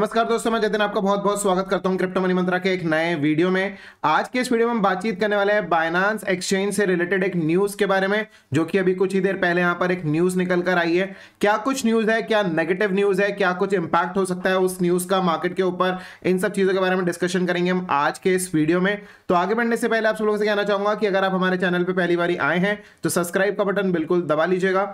नमस्कार दोस्तों मैं जतिन आपका बहुत बहुत स्वागत करता हूं क्रिप्टो मनी मंत्रा के एक नए वीडियो में आज के इस वीडियो में हम बातचीत करने वाले हैं बाइनांस एक्सचेंज से रिलेटेड एक न्यूज के बारे में जो कि अभी कुछ ही देर पहले यहां पर एक न्यूज निकल कर आई है क्या कुछ न्यूज है क्या नेगेटिव न्यूज है क्या कुछ इंपैक्ट हो सकता है उस न्यूज का मार्केट के ऊपर इन सब चीजों के बारे में डिस्कशन करेंगे हम आज के इस वीडियो में तो आगे बढ़ने से पहले आप सब लोगों से कहना चाहूंगा कि अगर आप हमारे चैनल पर पहली बार आए हैं तो सब्सक्राइब का बटन बिल्कुल दबा लीजिएगा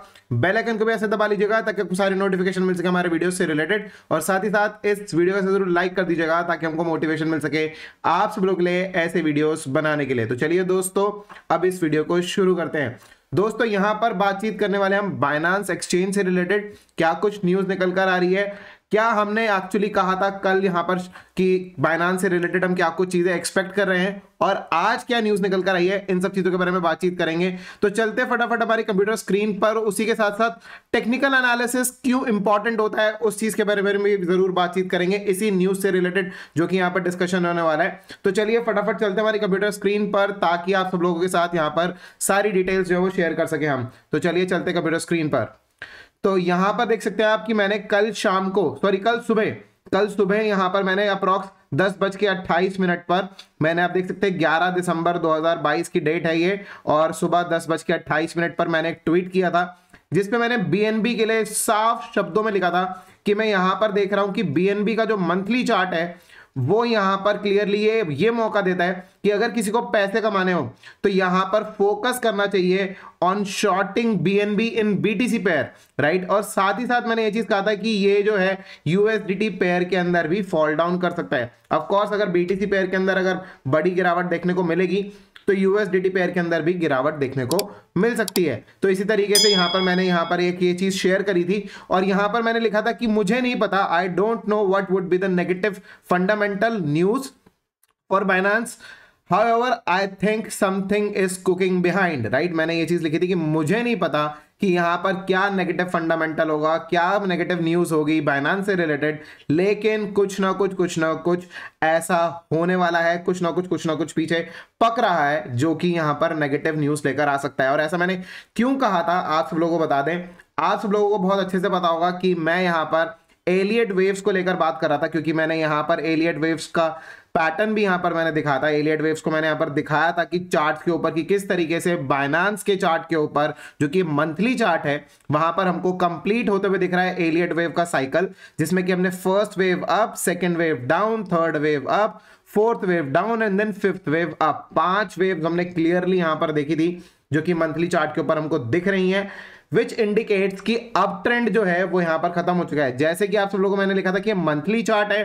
बेलाइकन को भी ऐसे दबा लीजिएगा ताकि सारी नोटिफिकेशन मिल सके हमारे वीडियो से रिलेटेड और साथ ही साथ इस वीडियो को जरूर लाइक कर दीजिएगा ताकि हमको मोटिवेशन मिल सके आप सब लोग के लिए ऐसे वीडियोस बनाने के लिए तो चलिए दोस्तों अब इस वीडियो को शुरू करते हैं दोस्तों यहां पर बातचीत करने वाले हम बाइनांस एक्सचेंज से रिलेटेड क्या कुछ न्यूज निकल कर आ रही है क्या हमने एक्चुअली कहा था कल यहाँ पर कि बाइनान से रिलेटेड हम क्या कुछ चीजें एक्सपेक्ट कर रहे हैं और आज क्या न्यूज निकल कर आई है इन सब चीजों के बारे में बातचीत करेंगे तो चलते फटाफट हमारी कंप्यूटर स्क्रीन पर उसी के साथ साथ टेक्निकल एनालिसिस क्यों इंपॉर्टेंट होता है उस चीज के बारे में भी जरूर बातचीत करेंगे इसी न्यूज से रिलेटेड जो कि यहाँ पर डिस्कशन होने वाला है तो चलिए फटाफट चलते हमारी कंप्यूटर स्क्रीन पर ताकि आप सब लोगों के साथ यहाँ पर सारी डिटेल्स जो है वो शेयर कर सके हम तो चलिए चलते कंप्यूटर स्क्रीन पर तो यहां पर देख सकते हैं आप कि मैंने कल शाम को सॉरी कल सुबह कल सुबह यहां पर मैंने अप्रोक्स दस बज के अट्ठाईस मिनट पर मैंने आप देख सकते हैं 11 दिसंबर 2022 की डेट है ये और सुबह दस बज के अट्ठाईस मिनट पर मैंने एक ट्वीट किया था जिसपे मैंने बीएनबी के लिए साफ शब्दों में लिखा था कि मैं यहां पर देख रहा हूं कि बीएनबी का जो मंथली चार्ट है वो यहां पर क्लियरली ये ये मौका देता है कि अगर किसी को पैसे कमाने हो तो यहां पर फोकस करना चाहिए on shorting BNB in BTC pair right और साथ ही साथ मैंने ये चीज कहा था कि ये जो है यूएसडीटी पेयर के अंदर भी फॉल डाउन कर सकता है ऑफ अगर बीटीसी पेयर के अंदर अगर बड़ी गिरावट देखने को मिलेगी तो यूएस डी पेयर के अंदर भी गिरावट देखने को मिल सकती है तो इसी तरीके से यहां पर मैंने यहां पर एक ये चीज़ शेयर करी थी और यहां पर मैंने लिखा था कि मुझे नहीं पता I don't know what would be the negative fundamental news for Binance however I think something is cooking behind right मैंने ये चीज़ लिखी थी कि मुझे नहीं पता कि यहाँ पर क्या नेगेटिव फंडामेंटल होगा क्या नेगेटिव न्यूज़ होगी बाइनान से रिलेटेड लेकिन कुछ ना कुछ कुछ ना कुछ ऐसा होने वाला है कुछ ना कुछ कुछ ना कुछ पीछे पक रहा है जो कि यहाँ पर नेगेटिव न्यूज़ लेकर आ सकता है और ऐसा मैंने क्यों कहा था आप सब लोगों को बता दें आप सब लोगों को बहुत अच्छे से पता होगा कि मैं यहाँ पर एलियट वेव्स को लेकर बात कर रहा था क्योंकि मैंने यहां पर एलियट वेव्स का पैटर्न भी यहां पर मैंने दिखाया था एलियट वेव्स को मैंने यहां पर दिखाया था कि चार्ट के ऊपर कि किस तरीके से बाइनांस के चार्ट के ऊपर जो कि मंथली चार्ट है वहां पर हमको कंप्लीट होते हुए दिख रहा है एलियट वेव का साइकिल जिसमें कि हमने first wave up second wave down third wave up fourth wave down and then fifth wave up पांच वेव हमने क्लियरली यहां पर देखी थी जो कि मंथली चार्ट के ऊपर हमको दिख रही है विच इंडिकेट्स कि अप ट्रेंड जो है वो यहां पर खत्म हो चुका है जैसे कि आप सब लोगों को मैंने लिखा था कि मंथली चार्ट है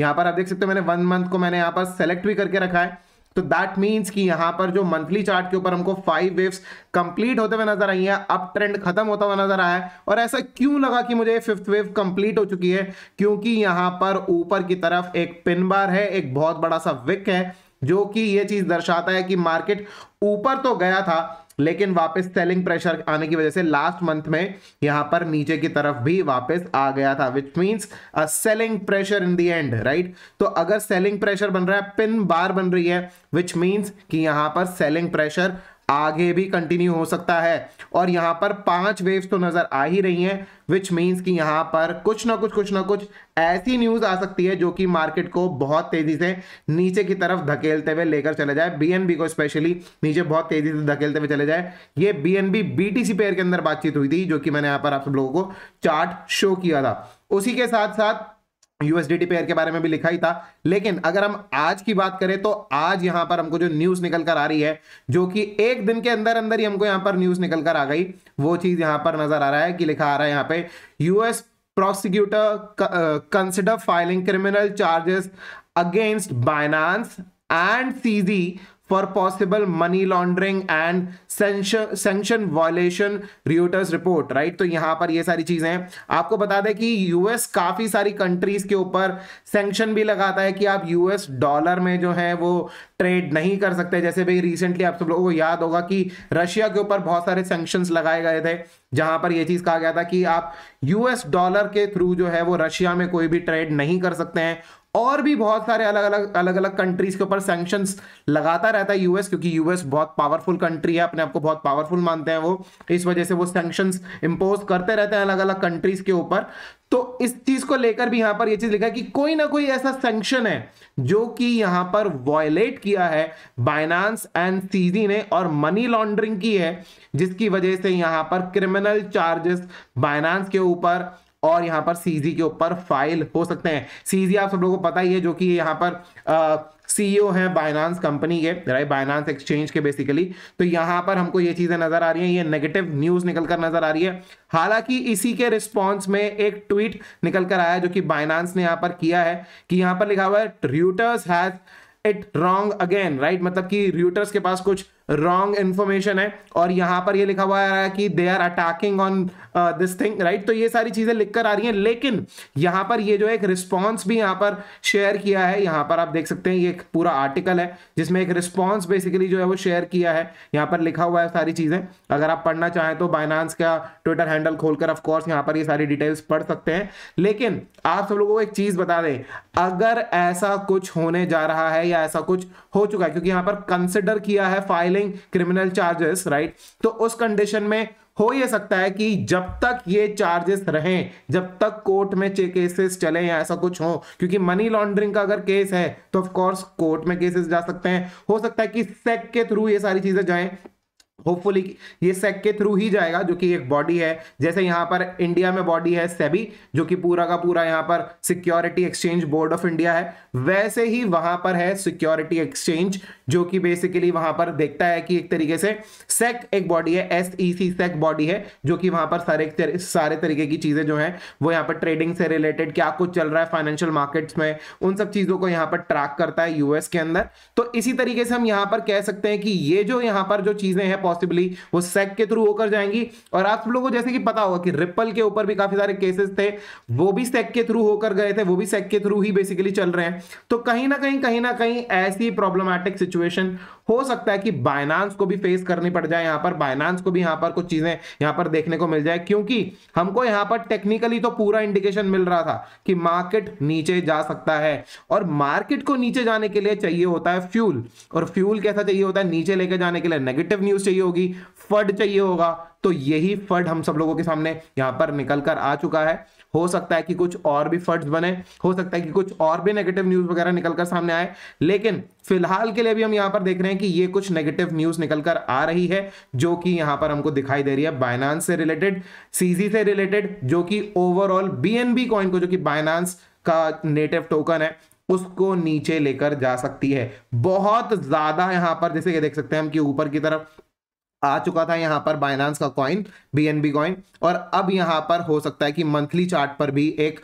यहां पर आप देख सकते हो मैंने वन मंथ को मैंने यहां पर सेलेक्ट भी करके रखा है तो दैट मीन्स कि यहां पर जो मंथली चार्ट के ऊपर हमको फाइव वेव्स कंप्लीट होते हुए नजर आई है अब ट्रेंड खत्म होता हुआ नजर आया है और ऐसा क्यों लगा कि मुझे फिफ्थ वेव कंप्लीट हो चुकी है क्योंकि यहां पर ऊपर की तरफ एक पिन बार है एक बहुत बड़ा सा विक है जो कि यह चीज दर्शाता है कि मार्केट ऊपर तो गया था लेकिन वापस सेलिंग प्रेशर आने की वजह से लास्ट मंथ में यहां पर नीचे की तरफ भी वापस आ गया था which means selling pressure in the end right तो अगर सेलिंग प्रेशर बन रहा है पिन बार बन रही है विच मीन्स कि यहां पर सेलिंग प्रेशर आगे भी कंटिन्यू हो सकता है और यहां पर पांच वेव्स तो नज़र आ ही रही हैं विच मींस कि यहां पर कुछ ना कुछ कुछ ना कुछ ऐसी न्यूज़ आ सकती है जो कि मार्केट को बहुत तेज़ी से नीचे की तरफ धकेलते हुए लेकर चले जाए बीएनबी को स्पेशली नीचे बहुत तेज़ी से धकेलते हुए चले जाए ये बीएनबी बीटीसी पेयर के अंदर बातचीत हुई थी जो कि मैंने यहां पर आप सब लोगों को चार्ट शो किया था उसी के साथ साथ यूएसडीटी पेयर के बारे में भी लिखा ही था लेकिन अगर हम आज की बात करें तो आज यहां पर हमको जो न्यूज निकल कर आ रही है जो कि एक दिन के अंदर अंदर ही हमको यहां पर न्यूज निकल कर आ गई वो चीज यहां पर नजर आ रहा है कि लिखा आ रहा है यहां पे US prosecutor consider filing criminal charges against Binance and CZ for possible money laundering and sanction violation Reuters report right तो यहां पर ये सारी चीजें हैं आपको बता दें कि यूएस काफी सारी कंट्रीज के ऊपर सेंक्शन भी लगाता है कि आप यूएस डॉलर में जो है वो ट्रेड नहीं कर सकते जैसे भाई रिसेंटली आप सब लोगों को याद होगा कि रशिया के ऊपर बहुत सारे सेंक्शन लगाए गए थे जहां पर यह चीज कहा गया था कि आप यूएस डॉलर के थ्रू जो है वो रशिया में कोई भी ट्रेड नहीं कर सकते हैं और भी बहुत सारे अलग अलग अलग अलग कंट्रीज के ऊपर सेंक्शन लगाता रहता है यूएस क्योंकि यूएस बहुत पावरफुल कंट्री है अपने आप को बहुत पावरफुल मानते हैं वो इस वजह से वो सेंक्शन इम्पोज करते रहते हैं अलग अलग कंट्रीज के ऊपर तो इस चीज को लेकर भी यहां पर यह चीज लिखा है कि कोई ना कोई ऐसा सेंक्शन है जो कि यहां पर वॉयलेट किया है बाइनांस एंड सीजी ने और मनी लॉन्ड्रिंग की है जिसकी वजह से यहां पर क्रिमिनल चार्जेस बाइनांस के ऊपर और यहाँ पर सीजी के ऊपर फाइल हो सकते हैं सीजी आप सब लोगों को पता ही है जो कि यहाँ पर सी ओ e है बाइनांस कंपनी के राइट बाइनांस एक्सचेंज के बेसिकली तो यहाँ पर हमको ये चीजें नजर आ रही हैं ये नेगेटिव न्यूज निकल कर नजर आ रही है हालांकि इसी के रिस्पॉन्स में एक ट्वीट निकल कर आया जो कि बाइनांस ने यहाँ पर किया है कि यहाँ पर लिखा हुआ है Reuters has it wrong again right मतलब कि रूटर्स के पास कुछ रॉन्ग इन्फॉर्मेशन है और यहाँ पर ये लिखा हुआ है कि they are attacking on this thing right तो ये सारी चीज़ें लिखकर आ रही हैं लेकिन यहाँ पर ये जो एक रिस्पॉन्स भी यहाँ पर शेयर किया है यहाँ पर आप देख सकते हैं ये एक पूरा आर्टिकल है जिसमें एक रिस्पॉन्स बेसिकली जो है वो शेयर किया है यहाँ पर लिखा हुआ है सारी चीज़ें अगर आप पढ़ना चाहें तो बाइनांस का ट्विटर हैंडल खोलकर ऑफकोर्स यहाँ पर ये सारी डिटेल्स पढ़ सकते हैं लेकिन आप सब लोगों को एक चीज़ बता दें अगर ऐसा कुछ होने जा रहा है या ऐसा कुछ हो चुका है क्योंकि यहाँ पर कंसिडर किया है file filing criminal charges right तो उस कंडीशन में हो ये सकता है कि जब तक ये चार्जेस रहें जब तक कोर्ट में चे केसेस चले या ऐसा कुछ हो क्योंकि मनी लॉन्ड्रिंग का अगर केस है तो ऑफ कोर्स कोर्ट में केसेस जा सकते हैं हो सकता है कि सेक के थ्रू ये सारी चीजें जाएं होपफुली ये सेक के थ्रू ही जाएगा जो कि एक बॉडी है जैसे यहाँ पर इंडिया में बॉडी है सेबी जो कि पूरा का पूरा यहाँ पर security exchange board of India है वैसे ही वहां पर है सिक्योरिटी एक्सचेंज जो कि बेसिकली वहां पर देखता है कि एक तरीके से सेक एक बॉडी है एस ई सी सेक बॉडी है जो कि वहां पर सारे सारे तरीके की चीजें जो है वो यहाँ पर ट्रेडिंग से रिलेटेड क्या कुछ चल रहा है फाइनेंशियल मार्केट्स में उन सब चीजों को यहाँ पर ट्रैक करता है यूएस के अंदर तो इसी तरीके से हम यहाँ पर कह सकते हैं कि ये जो यहाँ पर जो चीजें हैं पॉसिबली वो सेक के थ्रू होकर जाएंगी और आप सब लोगों को जैसे कि पता होगा कि रिपल के ऊपर भी काफी सारे केसेस थे वो भी सेक के थ्रू होकर गए थे वो भी सेक के थ्रू ही बेसिकली चल रहे हैं तो कहीं ना कहीं कहीं ना कहीं ऐसी प्रॉब्लमैटिक सिचुएशन situation हो सकता है कि बाइनांस को भी फेस करनी पड़ जाए यहां पर बाइनांस को भी यहां पर कुछ चीजें यहां पर देखने को मिल जाए क्योंकि हमको यहां पर टेक्निकली तो पूरा इंडिकेशन मिल रहा था कि मार्केट नीचे जा सकता है और मार्केट को नीचे जाने के लिए चाहिए होता है फ्यूल और फ्यूल कैसा चाहिए होता है नीचे लेके जाने के लिए नेगेटिव न्यूज चाहिए होगी फड चाहिए होगा तो यही फड हम सब लोगों के सामने यहां पर निकल कर आ चुका है हो सकता है कि कुछ और भी फंड्स बने हो सकता है कि कुछ और भी नेगेटिव न्यूज वगैरह निकलकर सामने आए लेकिन फिलहाल के लिए भी हम यहां पर देख रहे हैं हैं कि ये कुछ नेगेटिव न्यूज निकल कर आ रही है जो कि यहां पर हमको दिखाई दे रही है बाइनांस से रिलेटेड सीजी से रिलेटेड जो कि ओवरऑल बीएनबी कॉइन को जो कि बाइनांस का नेटिव टोकन है उसको नीचे लेकर जा सकती है बहुत ज्यादा यहां पर जैसे ये देख सकते हैं हम कि ऊपर की तरफ आ चुका था यहाँ पर बाइनांस का कॉइन बी कॉइन और अब यहाँ पर हो सकता है कि मंथली चार्ट पर भी एक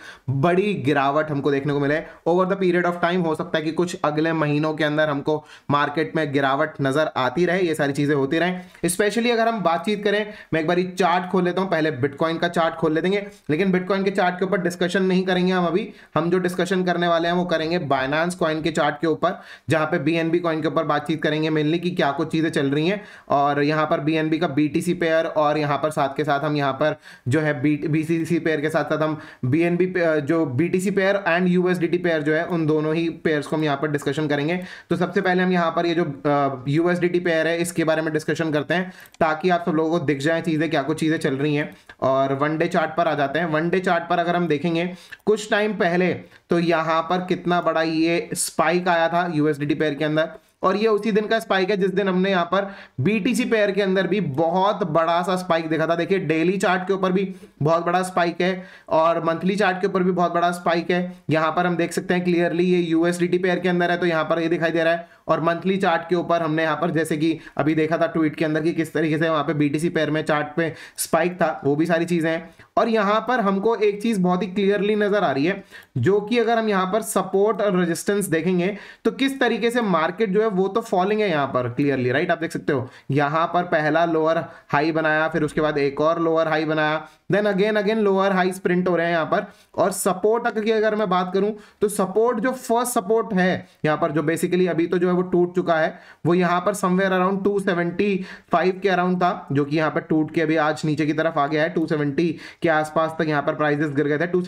बड़ी गिरावट हमको देखने को मिले over the period of time हो सकता है कि कुछ अगले महीनों के अंदर हमको मार्केट में गिरावट नजर आती रहे ये सारी चीजें होती रहे स्पेशली अगर हम बातचीत करें मैं एक बार चार्ट खोल लेता हूँ पहले बिटकॉइन का चार्ट खोल लेते लेकिन बिटकॉइन के चार्ट के ऊपर डिस्कशन नहीं करेंगे हम अभी हम जो डिस्कशन करने वाले हैं वो करेंगे बाइनांस कॉइन के चार्ट के ऊपर जहां पे बी कॉइन के ऊपर बातचीत करेंगे मेनली की क्या कुछ चीजें चल रही है और यहाँ पर बी का बी पेयर और यहाँ पर साथ के साथ हम यहाँ पर जो है बी बी पेयर के साथ साथ हम बी जो बी पेयर एंड यू पेयर जो है उन दोनों ही पेयर्स को हम यहाँ पर डिस्कशन करेंगे तो सबसे पहले हम यहाँ पर ये जो यू पेयर है इसके बारे में डिस्कशन करते हैं ताकि आप सब लोगों को दिख जाए चीज़ें क्या कुछ चीज़ें चल रही हैं और वन डे चार्ट पर आ जाते हैं वन डे चार्ट पर अगर हम देखेंगे कुछ टाइम पहले तो यहाँ पर कितना बड़ा ये स्पाइक आया था यूएसडी पेयर के अंदर और ये उसी दिन का स्पाइक है जिस दिन हमने यहाँ पर बीटीसी पेयर के अंदर भी बहुत बड़ा सा स्पाइक देखा था देखिए डेली चार्ट के ऊपर भी बहुत बड़ा स्पाइक है और मंथली चार्ट के ऊपर भी बहुत बड़ा स्पाइक है यहाँ पर हम देख सकते हैं क्लियरली ये यूएसडीटी पेयर के अंदर है तो यहाँ पर ये दिखाई दे रहा है और मंथली चार्ट के ऊपर हमने यहाँ पर जैसे कि अभी देखा था ट्वीट के अंदर कि किस तरीके से वहाँ पर बीटीसी पेयर में चार्ट पे स्पाइक था वो भी सारी चीज़ें हैं और यहाँ पर हमको एक चीज़ बहुत ही क्लियरली नज़र आ रही है जो कि अगर हम यहाँ पर सपोर्ट और रेजिस्टेंस देखेंगे तो किस तरीके से मार्केट जो है वो तो फॉलिंग है यहाँ पर क्लियरली राइट आप देख सकते हो यहाँ पर पहला लोअर हाई बनाया फिर उसके बाद एक और लोअर हाई बनाया then again again lower high sprint हो रहे हैं यहाँ पर और सपोर्ट की अगर मैं बात करूं तो सपोर्ट जो फर्स्ट सपोर्ट है यहाँ पर जो बेसिकली अभी तो जो है वो टूट चुका है वो यहाँ पर somewhere around two K around था जो कि यहाँ पर टूट के अभी आज नीचे की तरफ आ गया है टू के आसपास तक यहाँ पर प्राइजेस गिर गए थे टू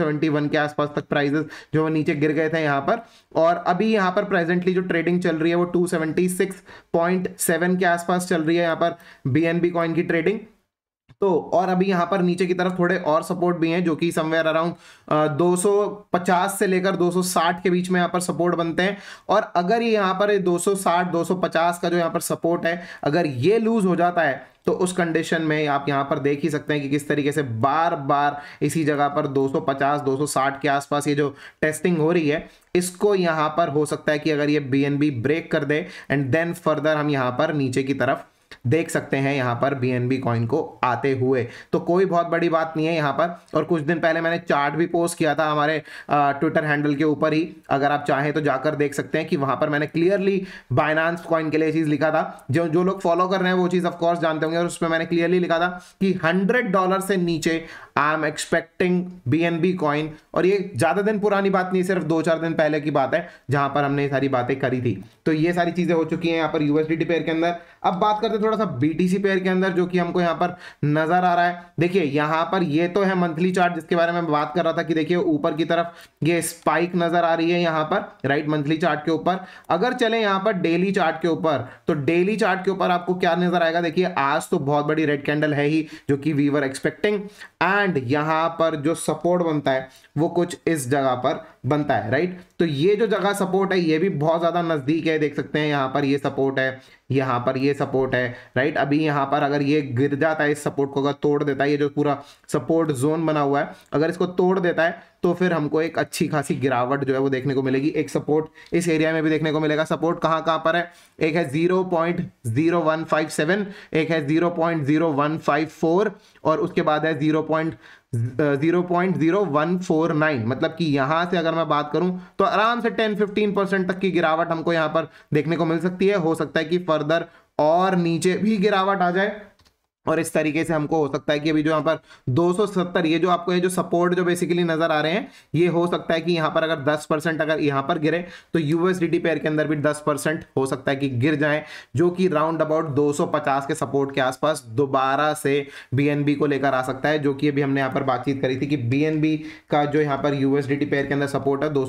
के आसपास तक प्राइजेस जो नीचे गिर गए थे यहाँ पर और अभी यहाँ पर प्रेजेंटली जो ट्रेडिंग चल रही है वो टू 176.7 के आसपास चल रही है यहाँ पर बी एन बी कॉइन की ट्रेडिंग तो और अभी यहाँ पर नीचे की तरफ थोड़े और सपोर्ट भी हैं जो कि समवेयर अराउंड 250 से लेकर 260 के बीच में यहाँ पर सपोर्ट बनते हैं और अगर ये यहाँ पर 260 250 का जो यहाँ पर सपोर्ट है अगर ये लूज हो जाता है तो उस कंडीशन में आप यहाँ पर देख ही सकते हैं कि किस तरीके से बार बार इसी जगह पर 250 260 के आसपास ये जो टेस्टिंग हो रही है इसको यहाँ पर हो सकता है कि अगर ये बी ब्रेक कर दे एंड देन फर्दर हम यहाँ पर नीचे की तरफ देख सकते हैं यहाँ पर बी कॉइन को आते हुए तो कोई बहुत बड़ी बात नहीं है यहाँ पर और कुछ दिन पहले मैंने चार्ट भी पोस्ट किया था हमारे ट्विटर हैंडल के ऊपर ही अगर आप चाहें तो जाकर देख सकते हैं कि वहाँ पर मैंने क्लियरली बाइनांस कॉइन के लिए चीज़ लिखा था जो जो लोग फॉलो कर रहे हैं वो चीज़ ऑफकोर्स जानते होंगे और उस पर मैंने क्लियरली लिखा था कि हंड्रेड डॉलर से नीचे I am expecting B N B coin और ये ज़्यादा दिन पुरानी बात नहीं सिर्फ दो चार दिन पहले की बात है जहाँ पर हमने ये सारी बातें करी थी तो ये सारी चीज़ें हो चुकी हैं यहाँ पर यूएसडी डिपेयर के अंदर अब बात करते थोड़ा थोड़ा सा बीटीसी पेयर के अंदर जो कि हमको यहाँ पर नजर आ रहा है देखिए यहाँ पर ये तो है मंथली चार्ट जिसके बारे में बात कर रहा था कि देखिए ऊपर की तरफ ये स्पाइक नजर आ रही है यहाँ पर राइट मंथली चार्ट के ऊपर अगर चले यहाँ पर डेली चार्ट के ऊपर तो डेली चार्ट के ऊपर आपको क्या नजर आएगा देखिए आज तो बहुत बड़ी रेड कैंडल है ही जो कि वी वर एक्सपेक्टिंग एंड यहाँ पर जो सपोर्ट बनता है वो कुछ इस जगह पर बनता है राइट तो ये जो जगह सपोर्ट है ये भी बहुत ज्यादा नजदीक है देख सकते हैं यहाँ पर ये सपोर्ट है यहाँ पर ये सपोर्ट है राइट अभी यहाँ पर अगर ये गिर जाता है इस सपोर्ट को अगर तोड़ देता है ये जो पूरा सपोर्ट जोन बना हुआ है अगर इसको तोड़ देता है तो फिर हमको एक अच्छी खासी गिरावट जो है वो देखने को मिलेगी एक सपोर्ट इस एरिया में भी देखने को मिलेगा सपोर्ट कहाँ कहाँ पर है एक है zero point zero one five seven एक है zero point zero one five four और उसके बाद है zero point zero point zero one four nine मतलब कि यहाँ से अगर मैं बात करूँ तो आराम से टेन फिफ्टीन परसेंट तक की गिरावट हमको यहाँ पर देखने को मिल सकती है हो सकता है कि फर्दर और नीचे भी गिरावट आ जाए और इस तरीके से हमको हो सकता है कि अभी जो यहाँ पर 270 ये जो आपको ये जो सपोर्ट जो बेसिकली नजर आ रहे हैं ये हो सकता है कि यहाँ पर अगर 10 परसेंट अगर यहाँ पर गिरे तो यूएसडीटी पेयर के अंदर भी 10 परसेंट हो सकता है कि गिर जाए जो कि राउंड अबाउट 250 के सपोर्ट के आसपास दोबारा से बीएनबी को लेकर आ सकता है जो कि अभी हमने यहाँ पर बातचीत करी थी कि बी का जो यहाँ पर यूएसडी पेयर के अंदर सपोर्ट है दो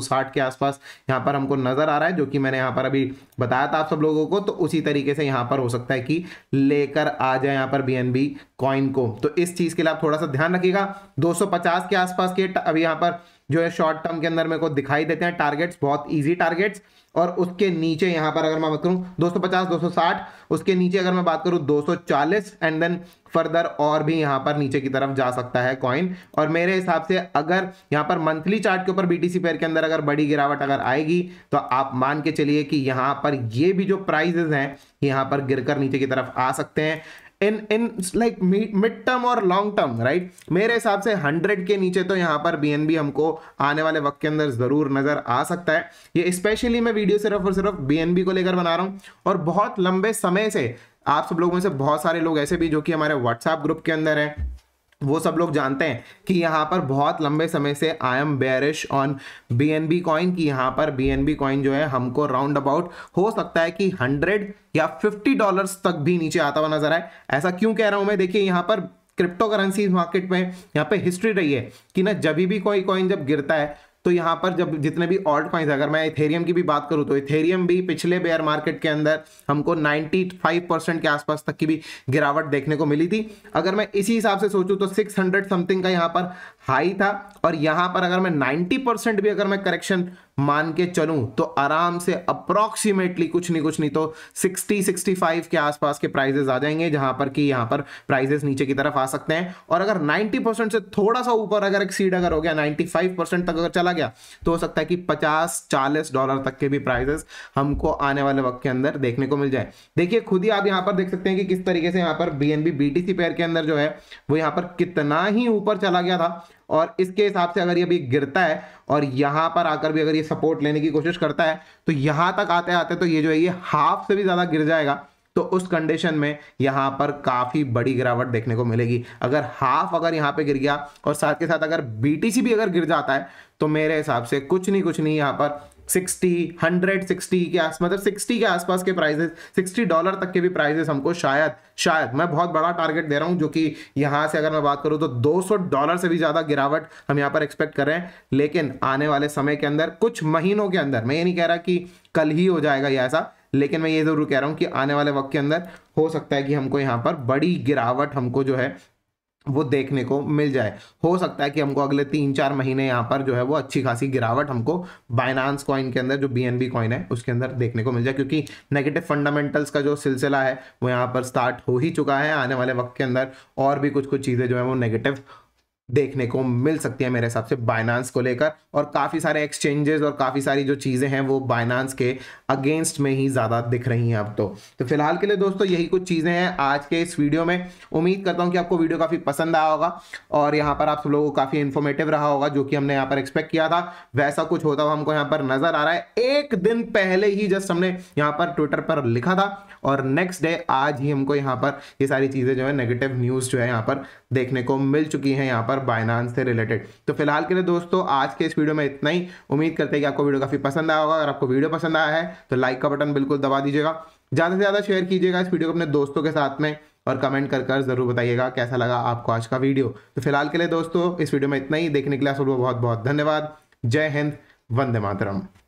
सौ के आसपास यहाँ पर हमको नजर आ रहा है जो कि मैंने यहाँ पर अभी बताया था आप सब लोगों को तो उसी तरीके से यहाँ पर हो सकता है कि लेकर आज जाए यहाँ पर BNB कॉइन को तो इस चीज़ के लिए आप थोड़ा सा ध्यान रखिएगा 250 के आसपास के अभी यहाँ पर जो है शॉर्ट टर्म के अंदर मेरे को दिखाई देते हैं टारगेट्स बहुत इजी टारगेट्स और उसके नीचे यहाँ पर अगर मैं बात करूँ 250 260 उसके नीचे अगर मैं बात करूँ 240 एंड देन फर्दर और भी यहाँ पर नीचे की तरफ जा सकता है कॉइन और मेरे हिसाब से अगर यहाँ पर मंथली चार्ट के ऊपर बीटीसी पेयर के अंदर अगर बड़ी गिरावट अगर आएगी तो आप मान के चलिए कि यहाँ पर ये भी जो प्राइजेज हैं यहाँ पर गिर नीचे की तरफ आ सकते हैं in in like mid term और लॉन्ग टर्म राइट मेरे हिसाब से हंड्रेड के नीचे तो यहाँ पर बी हमको आने वाले वक्त के अंदर ज़रूर नज़र आ सकता है ये स्पेशली मैं वीडियो सिर्फ और सिर्फ बी को लेकर बना रहा हूँ और बहुत लंबे समय से आप सब लोगों से बहुत सारे लोग ऐसे भी जो कि हमारे व्हाट्सएप ग्रुप के अंदर हैं वो सब लोग जानते हैं कि यहाँ पर बहुत लंबे समय से I am bearish on B N B coin की यहाँ पर बी एन बी कॉइन जो है हमको राउंड अबाउट हो सकता है कि हंड्रेड या फिफ्टी डॉलर्स तक भी नीचे आता हुआ नजर आए ऐसा क्यों कह रहा हूँ मैं देखिए यहाँ पर क्रिप्टो करेंसी मार्केट में यहाँ पे हिस्ट्री रही है कि ना जब भी कोई कॉइन जब गिरता है तो यहाँ पर जब जितने भी ऑल्ट कॉइन्स अगर मैं इथेरियम की भी बात करूँ तो इथेरियम भी पिछले बेयर मार्केट के अंदर हमको 95 परसेंट के आसपास तक की भी गिरावट देखने को मिली थी अगर मैं इसी हिसाब से सोचूँ तो 600 समथिंग का यहाँ पर हाई था और यहाँ पर अगर मैं 90 परसेंट भी अगर मैं करेक्शन मान के चलूँ तो आराम से अप्रोक्सीमेटली कुछ नहीं कुछ नहीं तो 60 65 के आसपास के प्राइजेस आ जाएंगे जहां पर कि यहाँ पर प्राइजेस नीचे की तरफ आ सकते हैं और अगर 90 परसेंट से थोड़ा सा ऊपर अगर एक सीड अगर हो गया 95 परसेंट तक अगर चला गया तो हो सकता है कि पचास चालीस डॉलर तक के भी प्राइजेस हमको आने वाले वक्त के अंदर देखने को मिल जाए देखिए खुद ही आप यहाँ पर देख सकते हैं कि किस तरीके से यहाँ पर बी एन पेयर के अंदर जो है वो यहाँ पर कितना ही ऊपर चला गया था और इसके हिसाब से अगर ये अभी गिरता है और यहाँ पर आकर भी अगर ये सपोर्ट लेने की कोशिश करता है तो यहाँ तक आते आते तो ये जो है ये हाफ से भी ज़्यादा गिर जाएगा तो उस कंडीशन में यहाँ पर काफ़ी बड़ी गिरावट देखने को मिलेगी अगर हाफ अगर यहाँ पे गिर गया और साथ के साथ अगर बीटीसी भी अगर गिर जाता है तो मेरे हिसाब से कुछ नहीं कुछ नहीं यहाँ पर सिक्सटी हंड्रेड सिक्सटी के आस मतलब सिक्सटी के आसपास के प्राइजेस सिक्सटी डॉलर तक के भी प्राइजेस हमको शायद शायद मैं बहुत बड़ा टारगेट दे रहा हूँ जो कि यहाँ से अगर मैं बात करूँ तो 200 डॉलर से भी ज़्यादा गिरावट हम यहाँ पर एक्सपेक्ट कर रहे हैं लेकिन आने वाले समय के अंदर कुछ महीनों के अंदर मैं ये नहीं कह रहा कि कल ही हो जाएगा या ऐसा लेकिन मैं ये ज़रूर कह रहा हूँ कि आने वाले वक्त के अंदर हो सकता है कि हमको यहाँ पर बड़ी गिरावट हमको जो है वो देखने को मिल जाए हो सकता है कि हमको अगले तीन चार महीने यहाँ पर जो है वो अच्छी खासी गिरावट हमको बाइनांस कॉइन के अंदर जो बी एन बी कॉइन है उसके अंदर देखने को मिल जाए क्योंकि नेगेटिव फंडामेंटल्स का जो सिलसिला है वो यहाँ पर स्टार्ट हो ही चुका है आने वाले वक्त के अंदर और भी कुछ कुछ चीज़ें जो है वो नेगेटिव देखने को मिल सकती है मेरे हिसाब से बाइनांस को लेकर और काफ़ी सारे एक्सचेंजेस और काफ़ी सारी जो चीज़ें हैं वो बाइनांस के अगेंस्ट में ही ज़्यादा दिख रही हैं अब तो तो फिलहाल के लिए दोस्तों यही कुछ चीज़ें हैं आज के इस वीडियो में उम्मीद करता हूं कि आपको वीडियो काफ़ी पसंद आया होगा और यहाँ पर आप सब लोगों को काफ़ी इन्फॉर्मेटिव रहा होगा जो कि हमने यहाँ पर एक्सपेक्ट किया था वैसा कुछ होता हुआ हमको यहाँ पर नज़र आ रहा है एक दिन पहले ही जस्ट हमने यहाँ पर ट्विटर पर लिखा था और नेक्स्ट डे आज ही हमको यहाँ पर ये सारी चीज़ें जो है नेगेटिव न्यूज़ जो है यहाँ पर देखने को मिल चुकी हैं यहाँ पर बाइनांस से रिलेटेड तो फिलहाल के लिए दोस्तों आज के इस वीडियो में इतना ही उम्मीद करते हैं कि आपको वीडियो काफ़ी पसंद आया होगा अगर आपको वीडियो पसंद आया है तो लाइक का बटन बिल्कुल दबा दीजिएगा ज़्यादा से ज़्यादा शेयर कीजिएगा इस वीडियो को अपने दोस्तों के साथ में और कमेंट कर कर जरूर बताइएगा कैसा लगा आपको आज का वीडियो तो फिलहाल के लिए दोस्तों इस वीडियो में इतना ही देखने के लिए आप सबको बहुत बहुत धन्यवाद जय हिंद वंदे मातरम